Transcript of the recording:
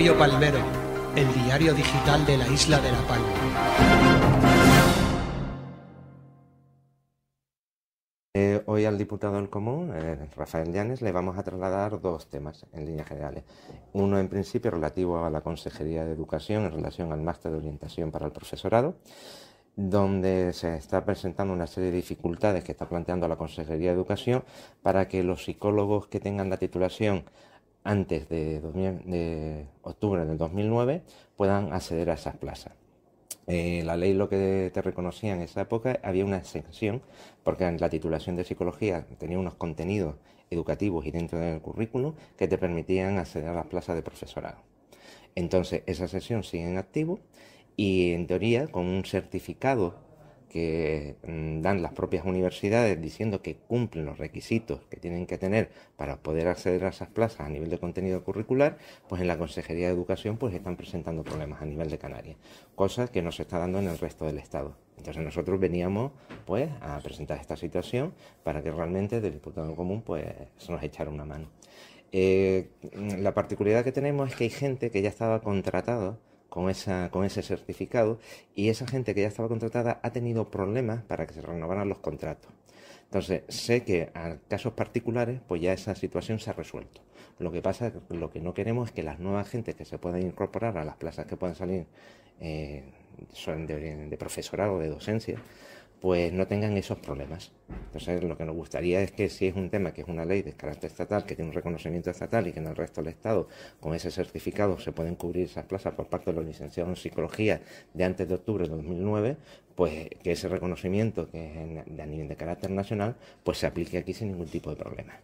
Diario Palmero, el diario digital de la isla de La Palma. Eh, hoy al diputado del común, eh, Rafael Llanes, le vamos a trasladar dos temas en líneas generales. Uno, en principio, relativo a la Consejería de Educación en relación al máster de orientación para el profesorado donde se está presentando una serie de dificultades que está planteando la Consejería de Educación para que los psicólogos que tengan la titulación antes de, octubre del 2009 puedan acceder a esas plazas. Eh, la ley lo que te reconocía en esa época había una exención, porque la titulación de psicología tenía unos contenidos educativos y dentro del currículum que te permitían acceder a las plazas de profesorado. Entonces, esa sesión sigue en activo y en teoría con un certificado que mm, dan las propias universidades diciendo que cumplen los requisitos que tienen que tener para poder acceder a esas plazas a nivel de contenido curricular, pues en la Consejería de Educación pues están presentando problemas a nivel de Canarias, cosas que no se está dando en el resto del Estado. Entonces nosotros veníamos pues a presentar esta situación para que realmente del Diputado Común pues se nos echara una mano. Eh, mm, la particularidad que tenemos es que hay gente que ya estaba contratada con, esa, con ese certificado y esa gente que ya estaba contratada ha tenido problemas para que se renovaran los contratos. Entonces, sé que en casos particulares, pues ya esa situación se ha resuelto. Lo que pasa, es lo que no queremos es que las nuevas gentes que se puedan incorporar a las plazas que puedan salir eh, son de, de o de docencia, pues no tengan esos problemas. Entonces, lo que nos gustaría es que si es un tema que es una ley de carácter estatal, que tiene un reconocimiento estatal y que en el resto del Estado, con ese certificado, se pueden cubrir esas plazas por parte de los licenciados en psicología de antes de octubre de 2009, pues que ese reconocimiento, que es a nivel de carácter nacional, pues se aplique aquí sin ningún tipo de problema.